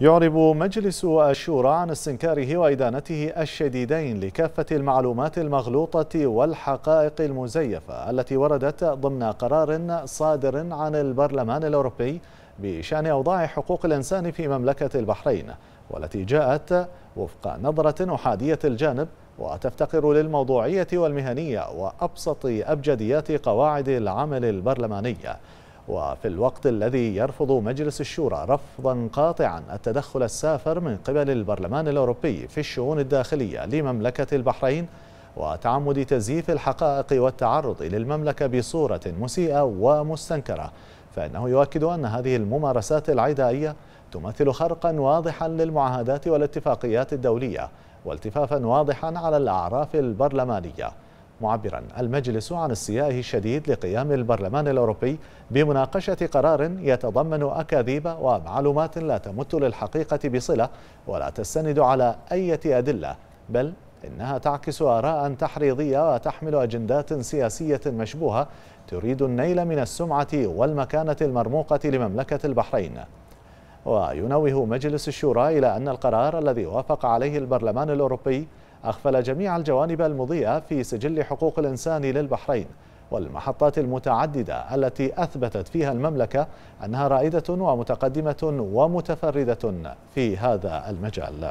يعرب مجلس الشورى عن استنكاره وإدانته الشديدين لكافة المعلومات المغلوطة والحقائق المزيفة التي وردت ضمن قرار صادر عن البرلمان الأوروبي بشأن أوضاع حقوق الإنسان في مملكة البحرين والتي جاءت وفق نظرة أحادية الجانب وتفتقر للموضوعية والمهنية وأبسط أبجديات قواعد العمل البرلمانية وفي الوقت الذي يرفض مجلس الشورى رفضا قاطعا التدخل السافر من قبل البرلمان الأوروبي في الشؤون الداخلية لمملكة البحرين وتعمد تزييف الحقائق والتعرض للمملكة بصورة مسيئة ومستنكرة فإنه يؤكد أن هذه الممارسات العدائية تمثل خرقا واضحا للمعاهدات والاتفاقيات الدولية والتفافا واضحا على الأعراف البرلمانية معبرا المجلس عن استيائه الشديد لقيام البرلمان الأوروبي بمناقشة قرار يتضمن أكاذيب ومعلومات لا تمت للحقيقة بصلة ولا تستند على أي أدلة بل إنها تعكس آراء تحريضية وتحمل أجندات سياسية مشبوهة تريد النيل من السمعة والمكانة المرموقة لمملكة البحرين وينوه مجلس الشورى إلى أن القرار الذي وافق عليه البرلمان الأوروبي أغفل جميع الجوانب المضيئة في سجل حقوق الإنسان للبحرين والمحطات المتعددة التي أثبتت فيها المملكة أنها رائدة ومتقدمة ومتفردة في هذا المجال